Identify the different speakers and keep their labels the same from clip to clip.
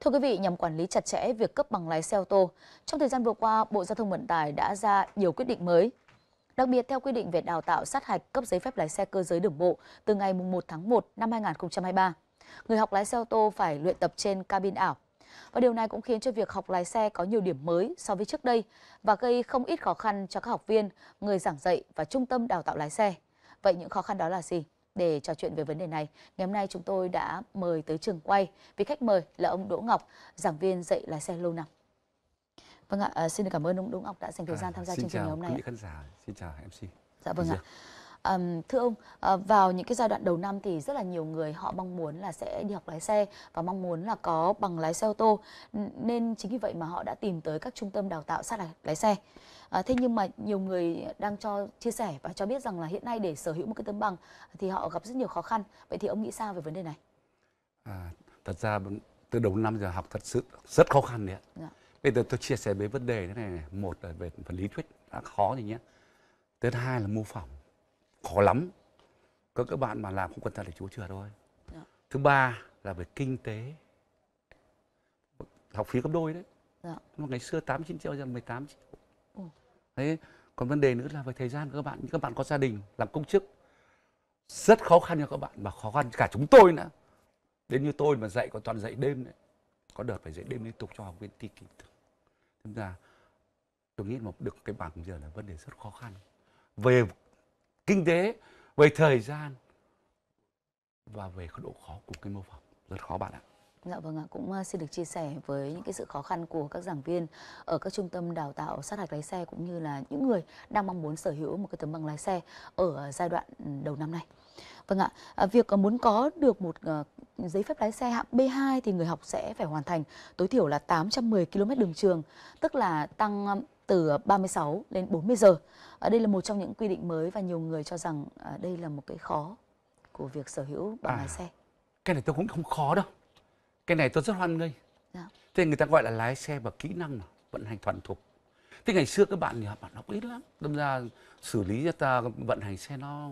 Speaker 1: Thưa quý vị, nhằm quản lý chặt chẽ việc cấp bằng lái xe ô tô, trong thời gian vừa qua, Bộ Giao thông Vận tải đã ra nhiều quyết định mới. Đặc biệt theo quy định về đào tạo sát hạch cấp giấy phép lái xe cơ giới đường bộ từ ngày 1 tháng 1 năm 2023, người học lái xe ô tô phải luyện tập trên cabin ảo. Và điều này cũng khiến cho việc học lái xe có nhiều điểm mới so với trước đây và gây không ít khó khăn cho các học viên, người giảng dạy và trung tâm đào tạo lái xe. Vậy những khó khăn đó là gì? Để trò chuyện về vấn đề này, ngày hôm nay chúng tôi đã mời tới trường quay vị khách mời là ông Đỗ Ngọc, giảng viên dạy lái xe lâu năm. Vâng ạ, à, xin cảm ơn ông Đỗ Ngọc đã dành thời à, gian tham gia chương trình ngày hôm nay. Xin chào quý khán
Speaker 2: giả, xin chào MC. Dạ vâng ạ.
Speaker 1: Um, thưa ông, uh, vào những cái giai đoạn đầu năm thì rất là nhiều người họ mong muốn là sẽ đi học lái xe và mong muốn là có bằng lái xe ô tô nên chính vì vậy mà họ đã tìm tới các trung tâm đào tạo sát lái, lái xe. Uh, thế nhưng mà nhiều người đang cho chia sẻ và cho biết rằng là hiện nay để sở hữu một cái tấm bằng thì họ gặp rất nhiều khó khăn. Vậy thì ông nghĩ sao về vấn đề này?
Speaker 2: À, thật ra từ đầu năm giờ học thật sự rất khó khăn đấy ạ. Dạ. Bây giờ tôi chia sẻ về vấn đề thế này, này. Một là về phần lý thuyết đã khó rồi nhé. Thứ hai là mô phỏng khó lắm Có các bạn mà làm không cẩn thận để chú chừa thôi dạ. thứ ba là về kinh tế học phí gấp đôi đấy dạ. mà ngày xưa 8 chín triệu giờ 18 triệu Ồ. thế còn vấn đề nữa là về thời gian các bạn các bạn có gia đình làm công chức rất khó khăn cho các bạn và khó khăn cả chúng tôi nữa đến như tôi mà dạy còn toàn dạy đêm đấy có đợt phải dạy đêm liên tục cho học viên thi kỷ thực chúng ta tôi nghĩ mà được cái bằng giờ là vấn đề rất khó khăn về kinh tế về thời gian và về cái độ khó của cái mô phỏng rất khó bạn ạ
Speaker 1: Dạ vâng ạ, cũng ờ, xin được chia sẻ với những cái sự khó khăn của các giảng viên ở các trung tâm đào tạo sát hạch lái xe cũng như là những người đang mong muốn sở hữu một cái tấm bằng lái xe ở giai đoạn ừ, đầu năm nay. Vâng ạ, à, việc ờ, muốn có được một ờ, giấy phép lái xe hạng B2 thì người học sẽ phải hoàn thành tối thiểu là 810 km đường trường, tức là tăng từ 36 lên 40 giờ. đây là một trong những quy định mới và nhiều người cho rằng à, đây là một cái khó của việc sở hữu bằng à, lái xe.
Speaker 2: Cái này tôi cũng không khó đâu. Cái này tôi rất hoan nghênh. Dạ. Thế người ta gọi là lái xe và kỹ năng vận hành thuần thục. Thế ngày xưa các bạn thì bạn học ít lắm, đâm ra xử lý cho ta vận hành xe nó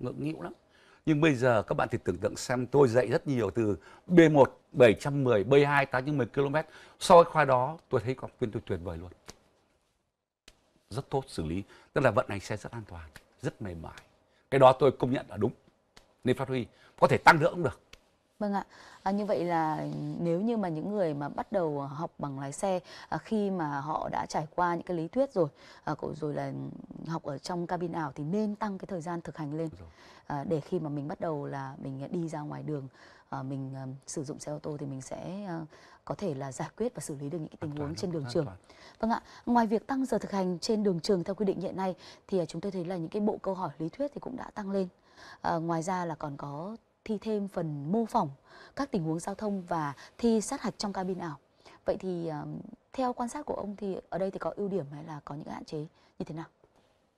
Speaker 2: ngượng nghịu lắm. Nhưng bây giờ các bạn thì tưởng tượng xem tôi dạy rất nhiều từ B1 710, B2 810 km. Sau cái khoa đó tôi thấy học viên tôi tuyệt vời luôn rất tốt xử lý tức là vận hành xe rất an toàn rất mềm mại cái đó tôi công nhận là đúng nên phát huy có thể tăng nữa cũng được
Speaker 1: Vâng ạ, à, như vậy là nếu như mà những người mà bắt đầu học bằng lái xe à, khi mà họ đã trải qua những cái lý thuyết rồi, à, rồi là học ở trong cabin ảo thì nên tăng cái thời gian thực hành lên à, để khi mà mình bắt đầu là mình đi ra ngoài đường Ờ, mình ờ, sử dụng xe ô tô thì mình sẽ ờ, có thể là giải quyết và xử lý được những cái tình huống trên đường trường. Vâng ạ, ngoài việc tăng giờ thực hành trên đường trường theo quy định hiện nay thì chúng tôi thấy là những cái bộ câu hỏi lý thuyết thì cũng đã tăng lên. Uh, ngoài ra là còn có thi thêm phần mô phỏng các tình huống giao thông và thi sát hạch trong cabin ảo. Vậy thì theo quan sát của ông thì ở đây thì có ưu điểm hay là có những hạn chế như thế nào?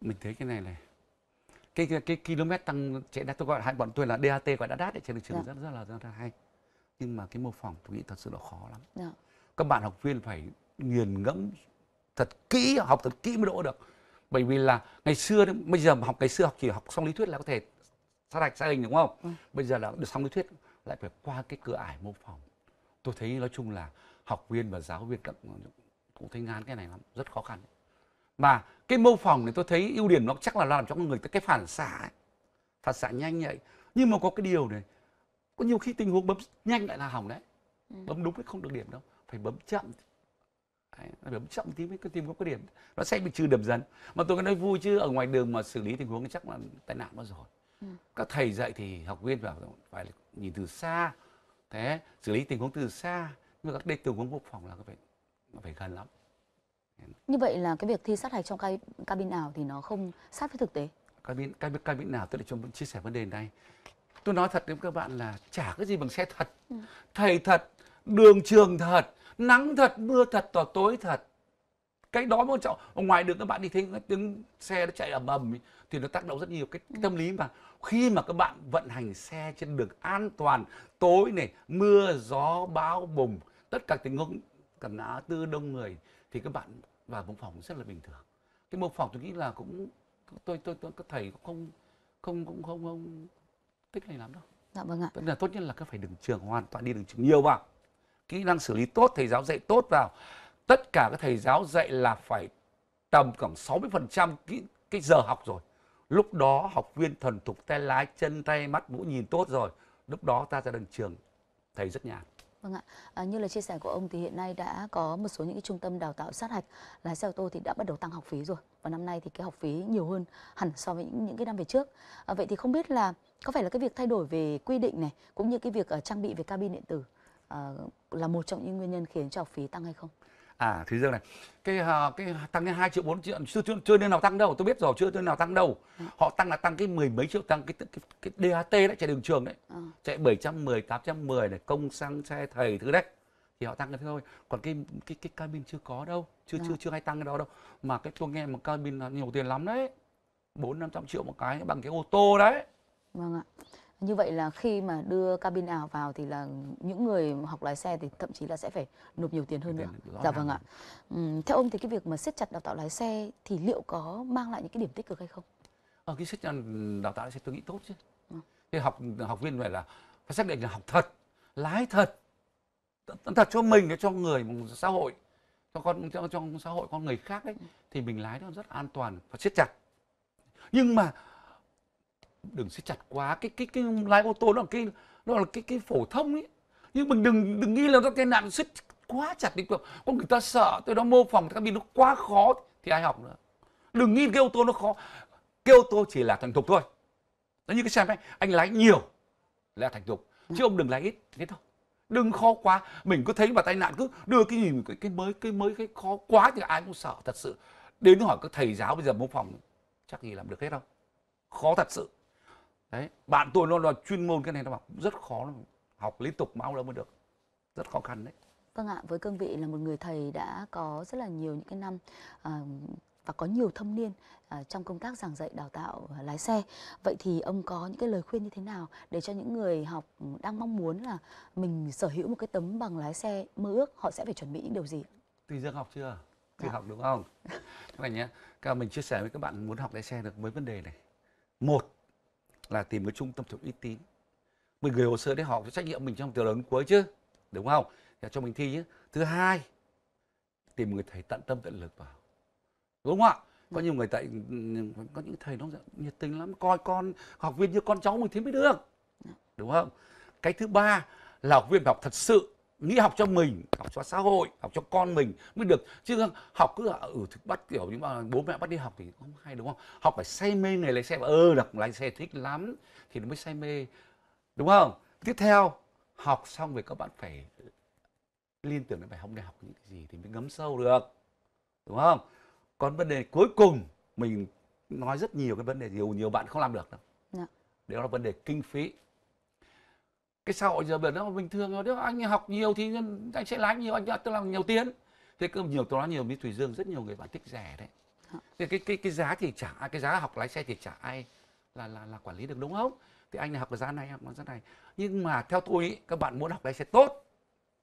Speaker 2: Mình thấy cái này này cái cái, cái km tăng chạy đắt tôi gọi hai bọn tôi là DAT gọi đã đắt để trên thị trường dạ. rất rất là rất là hay nhưng mà cái mô phỏng tôi nghĩ thật sự là khó lắm dạ. các bạn học viên phải nghiền ngẫm thật kỹ học thật kỹ mới đỗ được bởi vì là ngày xưa bây giờ học ngày xưa học chỉ học xong lý thuyết là có thể sát hạch sát hình đúng không ừ. bây giờ là được xong lý thuyết lại phải qua cái cửa ải mô phỏng tôi thấy nói chung là học viên và giáo viên cũng thấy ngán cái này lắm rất khó khăn đấy mà cái mô phỏng này tôi thấy ưu điểm nó chắc là làm cho con người ta cái phản xạ ấy. phản xạ nhanh vậy nhưng mà có cái điều này có nhiều khi tình huống bấm nhanh lại là hỏng đấy ừ. bấm đúng mới không được điểm đâu phải bấm chậm đấy, bấm chậm tí mới có tìm có cái điểm nó sẽ bị trừ điểm dần mà tôi có nói vui chứ ở ngoài đường mà xử lý tình huống thì chắc là tai nạn nó rồi ừ. các thầy dạy thì học viên bảo phải nhìn từ xa thế xử lý tình huống từ xa nhưng mà các đây tình huống vô phòng là phải phải gần lắm
Speaker 1: như vậy là cái việc thi sát hạch trong cai, cabin ảo thì nó không sát với thực tế.
Speaker 2: Cabin cabin cabin ảo tôi để cho chia sẻ vấn đề này. Tôi nói thật với các bạn là chả cái gì bằng xe thật. Ừ. Thầy thật, đường trường thật, nắng thật, mưa thật, tỏ tối thật. Cái đó mới trọng. Ở ngoài đường các bạn đi thấy tiếng xe nó chạy ầm ầm thì nó tác động rất nhiều cái, cái ừ. tâm lý mà khi mà các bạn vận hành xe trên đường an toàn, tối này, mưa gió bão bùng, tất cả tình huống cảm ná tư đông người thì các bạn vào mô phỏng rất là bình thường cái mô phỏng tôi nghĩ là cũng tôi tôi, tôi các thầy cũng không không cũng không không thích này lắm đâu dạ vâng ạ là tốt nhất là các phải đường trường hoàn toàn đi đường trường nhiều vào kỹ năng xử lý tốt thầy giáo dạy tốt vào tất cả các thầy giáo dạy là phải tầm khoảng 60% cái, cái giờ học rồi lúc đó học viên thuần thục tay lái chân tay mắt mũi nhìn tốt rồi lúc đó ta ra đường trường thầy rất nhàn
Speaker 1: Vâng ạ, à, như là chia sẻ của ông thì hiện nay đã có một số những cái trung tâm đào tạo sát hạch lái xe ô tô thì đã bắt đầu tăng học phí rồi và năm nay thì cái học phí nhiều hơn hẳn so với những, những cái năm về trước. À, vậy thì không biết là có phải là cái việc thay đổi về quy định này cũng như cái việc uh, trang bị về cabin điện tử uh, là một trong những nguyên nhân khiến cho học phí tăng hay không?
Speaker 2: à thúy dương này cái uh, cái tăng đến hai triệu bốn triệu chưa, chưa chưa nơi nào tăng đâu tôi biết rồi chưa nơi nào tăng đâu ừ. họ tăng là tăng cái mười mấy triệu tăng cái cái, cái DAT đấy chạy đường trường đấy à. chạy 710 810 này công xăng xe thầy thứ đấy thì họ tăng cái thế thôi còn cái cái cái cabin chưa có đâu chưa à. chưa dạ. chưa hay tăng cái đó đâu mà cái tôi nghe một cabin là nhiều tiền lắm đấy bốn năm trăm triệu một cái bằng cái ô tô đấy
Speaker 1: vâng ạ như vậy là khi mà đưa cabin ảo vào thì là những người học lái xe thì thậm chí là sẽ phải nộp nhiều tiền hơn nữa dạ vâng ạ ừ, theo ông thì cái việc mà siết chặt đào tạo lái xe thì liệu có mang lại những cái điểm tích cực hay không
Speaker 2: ờ cái siết chặt đào tạo lái xe tôi nghĩ tốt chứ ừ. Ờ. thì học học viên phải là phải xác định là học thật lái thật thật cho mình cho người xã hội cho con cho, cho xã hội con người khác ấy ừ. thì mình lái nó rất an toàn và siết chặt nhưng mà đừng siết chặt quá cái cái cái lái ô tô nó là cái nó là cái cái phổ thông ấy nhưng mình đừng đừng nghĩ là nó tai nạn siết quá chặt đi được có người ta sợ tôi đó mô phỏng các vì nó quá khó thì ai học nữa đừng nghĩ cái ô tô nó khó cái ô tô chỉ là thành thục thôi nó như cái xe máy anh lái nhiều là thành thục chứ ông đừng lái ít thế thôi đừng khó quá mình cứ thấy mà tai nạn cứ đưa cái gì cái, cái mới cái mới cái khó quá thì ai cũng sợ thật sự đến hỏi các thầy giáo bây giờ mô phỏng chắc gì làm được hết đâu khó thật sự đấy bạn tôi nó là chuyên môn cái này nó bảo rất khó học liên tục mà ông mới được rất khó khăn đấy
Speaker 1: vâng ạ với cương vị là một người thầy đã có rất là nhiều những cái năm à, và có nhiều thâm niên à, trong công tác giảng dạy đào tạo à, lái xe vậy thì ông có những cái lời khuyên như thế nào để cho những người học đang mong muốn là mình sở hữu một cái tấm bằng lái xe mơ ước họ sẽ phải chuẩn bị những điều gì
Speaker 2: tùy dương học chưa tùy dạ. học đúng không các bạn nhé các mình chia sẻ với các bạn muốn học lái xe được mấy vấn đề này một là tìm cái trung tâm thuộc uy tín mình gửi hồ sơ đấy họ có trách nhiệm mình trong từ lớn cuối chứ đúng không để cho mình thi nhé. thứ hai tìm người thầy tận tâm tận lực vào đúng không ạ có nhiều người tại có những thầy nó nhiệt tình lắm coi con học viên như con cháu mình thế mới được dạ. đúng không cái thứ ba là học viên học thật sự nghĩ học cho mình học cho xã hội học cho con mình mới được chứ học cứ ở ừ, thực bắt kiểu nhưng mà bố mẹ bắt đi học thì không hay đúng không học phải say mê nghề lái xe và ơ đọc lái xe thích lắm thì nó mới say mê đúng không tiếp theo học xong về các bạn phải liên tưởng đến bài học nay học những gì thì mới ngấm sâu được đúng không còn vấn đề cuối cùng mình nói rất nhiều cái vấn đề nhiều nhiều bạn không làm được đâu đó. Dạ. đó là vấn đề kinh phí cái xã hội giờ nó bình thường rồi nếu anh học nhiều thì anh sẽ lái nhiều anh tôi làm nhiều tiền thế cơ nhiều tôi nói nhiều mỹ thủy dương rất nhiều người bạn thích rẻ đấy thì cái cái cái giá thì trả cái giá học lái xe thì trả ai là là là quản lý được đúng không thì anh học cái giá này học cái giá này nhưng mà theo tôi ý, các bạn muốn học lái xe tốt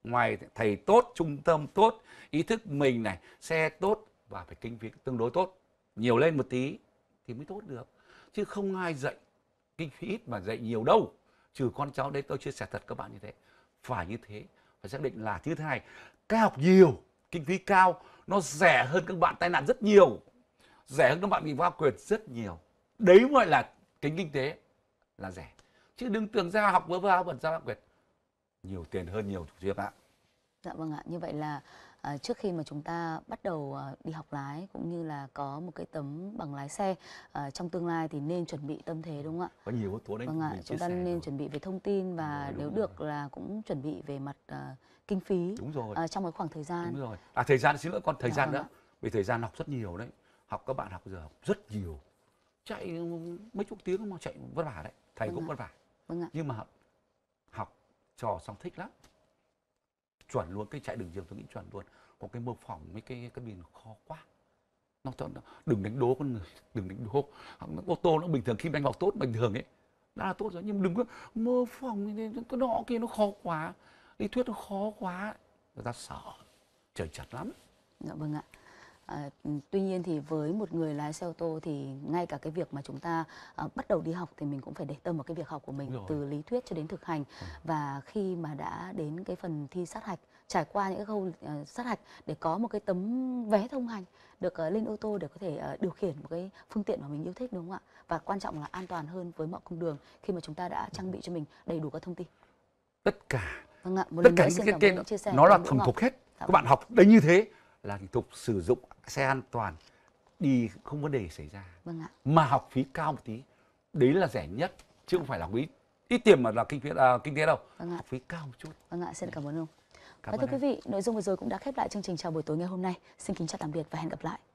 Speaker 2: ngoài thầy tốt trung tâm tốt ý thức mình này xe tốt và phải kinh phí tương đối tốt nhiều lên một tí thì mới tốt được chứ không ai dạy kinh phí ít mà dạy nhiều đâu trừ con cháu đấy tôi chia sẻ thật các bạn như thế phải như thế phải xác định là thứ thế này cái học nhiều kinh phí cao nó rẻ hơn các bạn tai nạn rất nhiều rẻ hơn các bạn bị va quyệt rất nhiều đấy gọi là kính kinh tế là rẻ chứ đừng tưởng ra học vớ va vẩn ra va quyệt nhiều tiền hơn nhiều chủ trương ạ
Speaker 1: dạ vâng ạ như vậy là à, trước khi mà chúng ta bắt đầu à, đi học lái cũng như là có một cái tấm bằng lái xe à, trong tương lai thì nên chuẩn bị tâm thế đúng không ạ?
Speaker 2: Có nhiều yếu tố đấy. Vâng ạ, chúng ta nên
Speaker 1: rồi. chuẩn bị về thông tin và đúng nếu rồi. được là cũng chuẩn bị về mặt à, kinh phí. Đúng rồi. À, trong cái khoảng thời gian. Đúng
Speaker 2: rồi. À thời gian xin lỗi con thời dạ, gian vâng nữa. Vì thời gian học rất nhiều đấy. Học các bạn học giờ học rất nhiều. Chạy mấy chục tiếng mà chạy vất vả đấy. Thầy vâng cũng ạ. vất vả. Vâng ạ. Nhưng mà học, học trò xong thích lắm chuẩn luôn cái chạy đường chiều tôi nghĩ chuẩn luôn còn cái mô phỏng mấy cái cái biển khó quá nó thật đừng đánh đố con người đừng đánh đố ô tô nó bình thường khi đánh vào tốt bình thường ấy đã là tốt rồi nhưng đừng có mô phỏng cái nọ kia nó khó quá lý thuyết nó khó quá người ta sợ trời chặt lắm
Speaker 1: dạ vâng ạ À, ừ, tuy nhiên thì với một người lái xe ô tô thì ngay cả cái việc mà chúng ta à, bắt đầu đi học thì mình cũng phải để tâm vào cái việc học của mình Rồi. từ lý thuyết cho đến thực hành vâng. và khi mà đã đến cái phần thi sát hạch trải qua những cái khâu uh, sát hạch để có một cái tấm vé thông hành được uh, lên ô tô để có thể uh, điều khiển một cái phương tiện mà mình yêu thích đúng không ạ và quan trọng là an toàn hơn với mọi cung đường khi mà chúng ta đã trang bị cho mình đầy đủ các thông tin tất cả vâng ạ, một tất cả những cái, cái, cái chia sẻ nó là thuần thục hết dạ các bạn vâng. học
Speaker 2: đấy như thế là tục sử dụng xe an toàn đi không vấn đề xảy ra vâng ạ. mà học phí cao một tí đấy là rẻ nhất chứ không phải là quý ít tiền mà là kinh phí à, kinh tế đâu vâng ạ. học phí cao một chút
Speaker 1: vâng ạ xin cảm ơn ông cảm và vâng, thưa quý vị nội dung vừa rồi cũng đã khép lại chương trình chào buổi tối ngày hôm nay xin kính chào tạm biệt và hẹn gặp lại